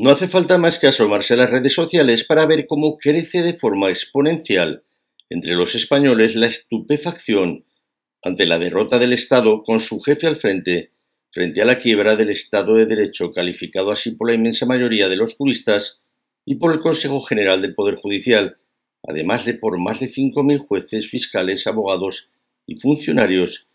No hace falta más que asomarse a las redes sociales para ver cómo crece de forma exponencial entre los españoles la estupefacción ante la derrota del Estado con su jefe al frente, frente a la quiebra del Estado de Derecho calificado así por la inmensa mayoría de los juristas y por el Consejo General del Poder Judicial, además de por más de 5.000 jueces, fiscales, abogados y funcionarios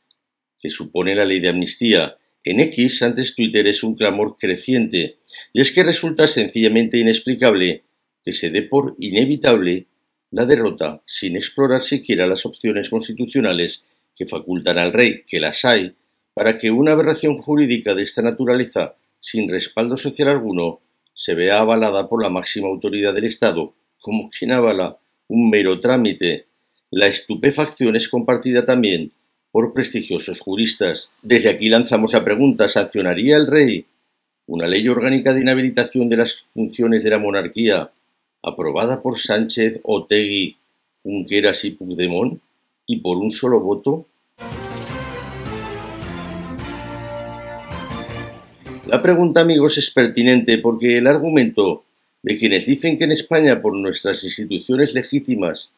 que supone la ley de amnistía, en X, antes Twitter, es un clamor creciente, y es que resulta sencillamente inexplicable que se dé por inevitable la derrota sin explorar siquiera las opciones constitucionales que facultan al rey, que las hay, para que una aberración jurídica de esta naturaleza, sin respaldo social alguno, se vea avalada por la máxima autoridad del Estado, como quien avala un mero trámite. La estupefacción es compartida también por prestigiosos juristas. Desde aquí lanzamos la pregunta, ¿sancionaría el rey una ley orgánica de inhabilitación de las funciones de la monarquía aprobada por Sánchez, Otegui, Junqueras y Puigdemont y por un solo voto? La pregunta, amigos, es pertinente porque el argumento de quienes dicen que en España, por nuestras instituciones legítimas,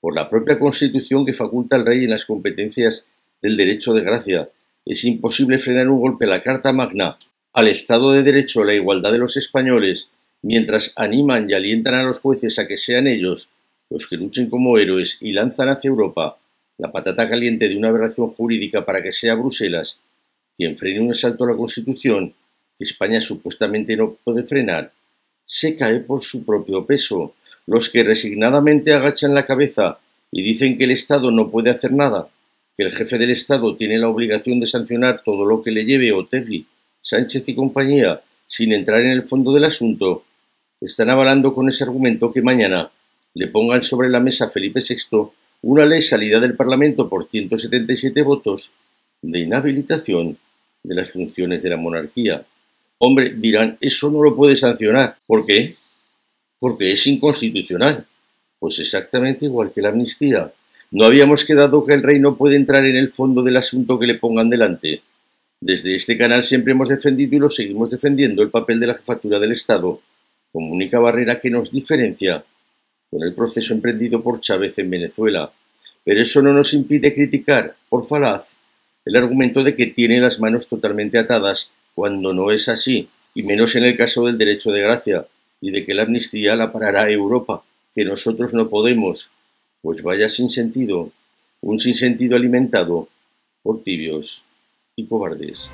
por la propia Constitución que faculta al rey en las competencias del derecho de gracia. Es imposible frenar un golpe a la Carta Magna, al Estado de Derecho, a la igualdad de los españoles, mientras animan y alientan a los jueces a que sean ellos los que luchen como héroes y lanzan hacia Europa la patata caliente de una aberración jurídica para que sea Bruselas quien frene un asalto a la Constitución que España supuestamente no puede frenar, se cae por su propio peso. Los que resignadamente agachan la cabeza y dicen que el Estado no puede hacer nada que el jefe del Estado tiene la obligación de sancionar todo lo que le lleve Otegi, Sánchez y compañía, sin entrar en el fondo del asunto, están avalando con ese argumento que mañana le pongan sobre la mesa a Felipe VI una ley salida del Parlamento por 177 votos de inhabilitación de las funciones de la monarquía. Hombre, dirán, eso no lo puede sancionar. ¿Por qué? Porque es inconstitucional. Pues exactamente igual que la amnistía. No habíamos quedado que el rey no puede entrar en el fondo del asunto que le pongan delante. Desde este canal siempre hemos defendido y lo seguimos defendiendo el papel de la jefatura del Estado, como única barrera que nos diferencia con el proceso emprendido por Chávez en Venezuela. Pero eso no nos impide criticar, por falaz, el argumento de que tiene las manos totalmente atadas, cuando no es así, y menos en el caso del derecho de gracia, y de que la amnistía la parará Europa, que nosotros no podemos, pues vaya sin sentido, un sinsentido alimentado por tibios y cobardes.